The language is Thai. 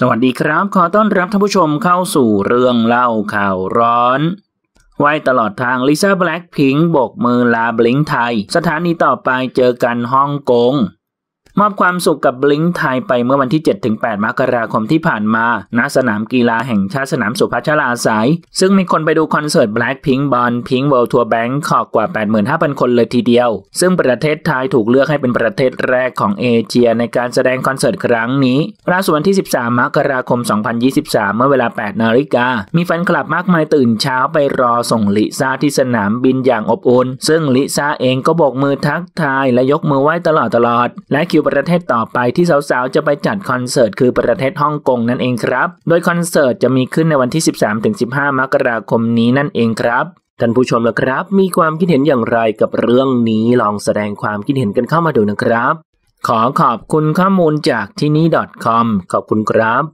สวัสดีครับขอต้อนรับท่านผู้ชมเข้าสู่เรื่องเล่าข่าวร้อน ไว้ตลอดทางลิซ่าแบล็คพิงบกมือลาบลิงไทย สถานีต่อไปเจอกันฮ่องกงมอบความสุขกับบลิงไทยไปเมื่อวันที่ 7-8 มกราคมที่ผ่านมา ณสนามกีฬาแห่งชาติสนามสุพัชลาสายซึ่งมีคนไปดูคอนเสิร์ต Blackpink บอลพิงเวิลด์ทัวร์แบงคอกกว่า 85,000 คนเลยทีเดียว ซึ่งประเทศไทยถูกเลือกให้เป็นประเทศแรกของเอเชียในการแสดงคอนเสิร์ตครั้งนี้ลาสุวันที่ 13 มกราคม 2023 เมื่อเวลา 8นาฬิกามีแฟนคลับมากมายตื่นเช้าไปรอส่งลิซ่าที่สนามบินอย่างอบอุ่นซึ่งลิซ่าเองก็บอกมือทักทายและยกมือไหว้ตลอดตลอดและคิวประเทศต่อไปที่สาวๆ จะไปจัดคอนเสิร์ตคือประเทศฮ่องกงนั่นเองครับ โดยคอนเสิร์ตจะมีขึ้นในวันที่ 13-15 มกราคมนี้นั่นเองครับ ท่านผู้ชมนะครับ มีความคิดเห็นอย่างไรกับเรื่องนี้ลองแสดงความคิดเห็นกันเข้ามาดูนะครับ ขอขอบคุณข้อมูลจากที่นี่ .com ขอบคุณครับ